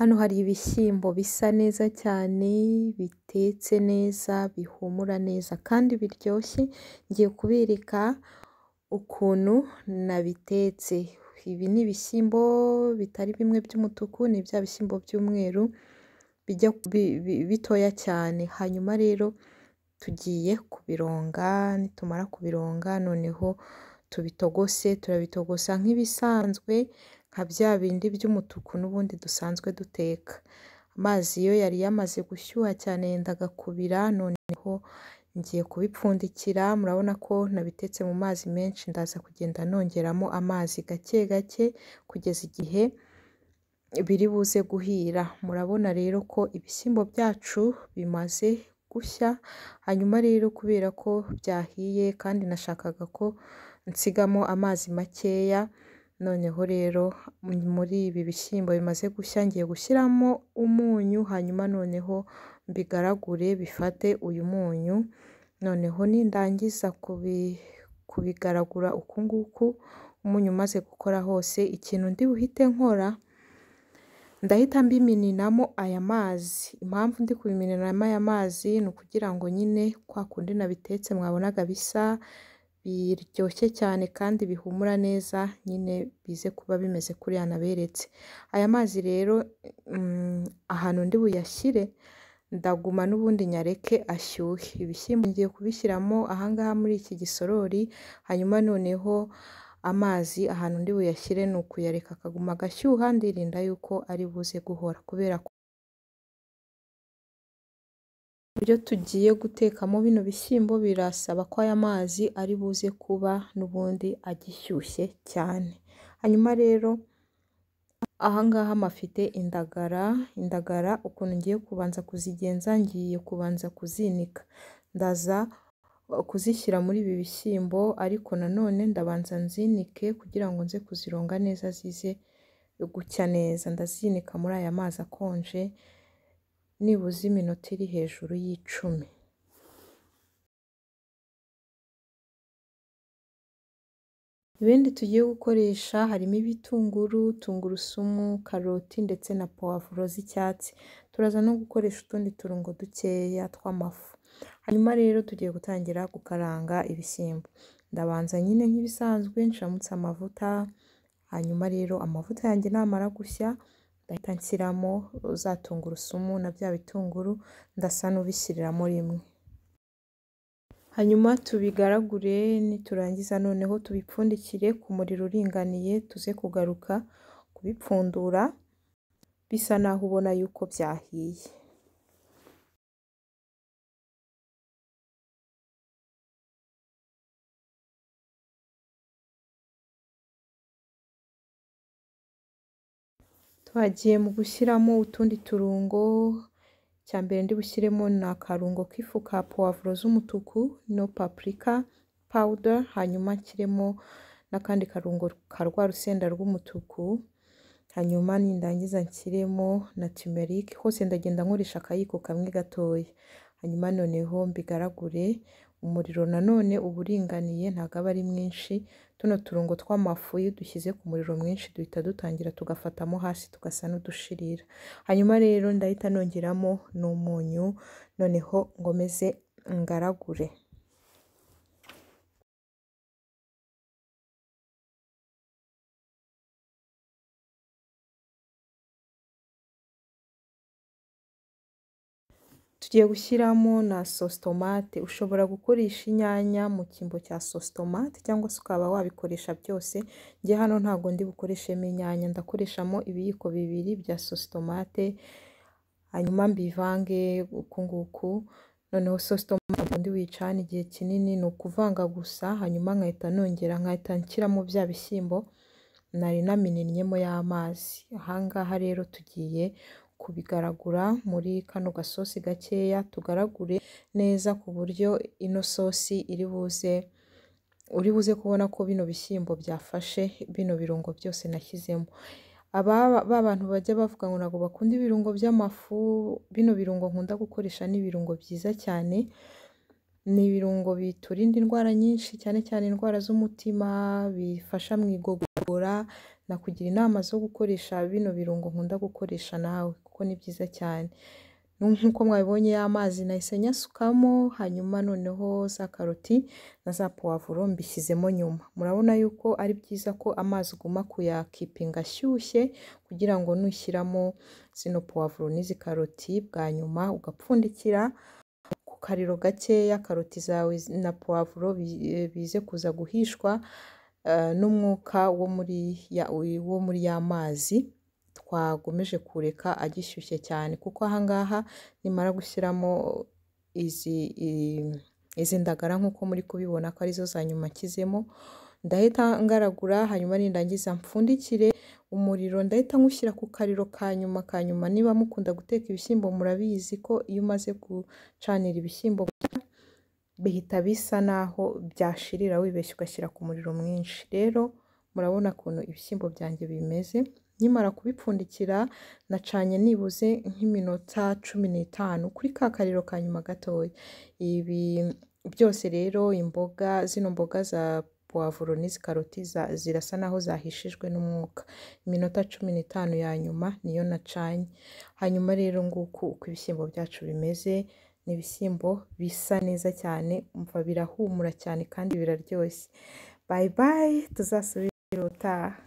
Hano hari ibishyimbo bisa neza cyane bitetse neza bihumura neza kandi biryoshye, ngiye kubereka ukuntu nabitetse, ibi ni ibishyimbo bitari bimwe by'umutuku ni bya bishyimbo by'umweru bijya bitoya cyane, hanyuma rero tugiye kubironga nitumara kubironga noneho tubitogose turabitogosa nk'ibisanzwe nka bya bindi by'umutuku n'ubundi dusanzwe duteka. Amazi iyo yari yamaze gushyuha cyane yendaga kubira noneho ngiye kubipfundikira, murabona ko nabitetse mu mazi menshi ndaza kugenda nongeramo amazi gake gake kugeza igihe biri buze guhira. Murabona rero ko ibishyimbo byacu bimaze gushya, hanyuma rero kubera ko byahiye kandi nashakaga ko nsigamo amazi makeya. noneho rero muri ibi bishyimbo bimaze gushya ngiye gushyiramo umunyu hanyuma noneho mbigaragure bifate uyu munyu noneho nindangiza kubigaragura uku nguku umunyu umaze gukora hose ikintu ndi buhite nkora ndahita mbimeninamo aya mazi impamvu ndi kubimeninamo aya mazi ni ukugira ngo nyine kwa kundi nabitetse mwabonaga bisa biryoshye cyane kandi bihumura neza nyine bize kuba bimeze kuriya naberetse, aya mazi rero mm, ahantu ndi buyashyire ndaguma n'ubundi nyareke ashyuhe, ibishyimbo ngiye kubishyiramo aha muri iki gisorori, hanyuma noneho amazi ahantu ndi buyashyire ni ukuyareka akaguma agashyuha ndirinda yuko ari buze guhora kubera ko Ibyo tugiye gutekamo bino bishyimbo birasaba ko aya mazi ari buze kuba n'ubundi agishyushye cyane, hanyuma rero aha ngaha indagara, indagara ukuntu ngiye kubanza kuzigenza ngiye kubanza kuzinika, ndaza kuzishyira muri ibi bishyimbo ariko nanone ndabanza nzinike kugira ngo nze kuzironga neza zize gucya neza, ndazinika muri aya mazi akonje. nibuze iminota iri hejuru y'icumi ibindi tugiye gukoresha harimo ibitunguru, tungurusumu, karoti ndetse na powavuro z'icyatsi turaza no gukoresha utundi turongo dukeya tw'amafu hanyuma rero tugiye gutangira gukaranga ibishyimbo ndabanza nyine nk'ibisanzwe ncamutse amavuta hanyuma rero amavuta yanjye namara gushya ndahita nshyiramo za tungurusumu na bya bitunguru ndasa n'ubishyiriramo rimwe hanyuma tubigaragure niturangiza noneho tubipfundikire ku muriro uringaniye tuze kugaruka kubipfundura bisa naho ubona yuko byahiye bagiye mu gushyiramo utundi turungo cya mbere ndi bushyiremo ni akarungo k'ifu ka puwavuro z'umutuku no paprika pawuda hanyuma nshyiremo n'akandi karungo ka rwa rusenda rw'umutuku hanyuma nindangiza nshyiremo na tumerike hose ndagenda nkoresha akayiko kamwe gatoya hanyuma noneho mbigaragure umuriro nanone uba uringaniye ntabwo aba ari mwinshi, tuno turongo tw'amafu iyo dushyize ku muriro mwinshi duhita dutangira tugafatamo hasi tugasa n'udushirira, hanyuma rero ndahita nongeramo n'umunyu noneho nkomeze ngaragure. tugiye gushyiramo na sositomate ushobora gukoresha inyanya mu cyimbo cya sositomate cyangwa se ukaba wabikoresha byose njye hano ntabwo ndi bukoreshemo inyanya ndakoreshamo ibiyiko bibiri bya sositomate hanyuma mbivange uku nguku noneho sositomate ntabwo ndi buyicane igihe kinini ni ukuvanga gusa hanyuma nkahita nongera nkahita nshyiramo bya bishyimbo nari namininnyemo y'amazi aha ngaha rero tugiye kubigaragura muri kano gasosi gakeya tugaragure neza ku buryo ino sosi iri buze uri buze kubona ko bino bishyimbo byafashe bino birungo byose nashyizemo ba bantu bajya bavuga ngo ntabwo bakunda ibirungo by'amafu bino birungo nkunda gukoresha ni ibirungo byiza cyane ni ibirungo biturinda indwara nyinshi cyane cyane indwara z'umutima bifasha mu igogora kugira inama zo gukoresha bino birungo nkunda gukoresha nawe. kuko ni byiza cyane nk'uko mwabibonye ya mazi nahise nyasukamo hanyuma noneho za karoti na za puwavuro mbishyizemo nyuma murabona yuko ari byiza ko amazi uguma kuyakipinga ashyushye kugira ngo nushyiramo zino puwavuro n'izi karoti bwa nyuma ugapfundikira ku kariro gakeya karoti zawe na puwavuro bize kuza guhishwa eh, n'umwuka wo muri ya mazi twagomeje kureka agishyushye cyane kuko ahangaha nimara gushyiramo izi izi ndagara nk'uko muri kubibona ko arizo za nyuma akizemo ndahita ngaragura hanyuma nindangiza mpfundikire umuriro ndahita nkushyira ku kariro ka nyuma ka nyuma niba mukunda guteka ibishyimbo murabizi ko iyo umaze gucanira ibishyimbo bihita bisa naho byashirira wibeshye ugashyira ku muriro mwinshi rero murabona ukuntu ibishyimbo byanjye bimeze Nkimara kubipfundikira nacanye nibuze nk'iminota cumi n'itanu kuri ka kariro ka nyuma gatoya, ibi byose rero imboga zino mboga za puwavuro n'izi karoti zirasa naho zahishijwe n'umwuka, iminota cumi n'itanu ya nyuma niyo nacanye, hanyuma rero nguku uko ibishyimbo byacu bimeze, ni ibishyimbo bisa neza cyane umva birahumura cyane kandi biraryoshye, bayi bayi tuzasubire ubutaha.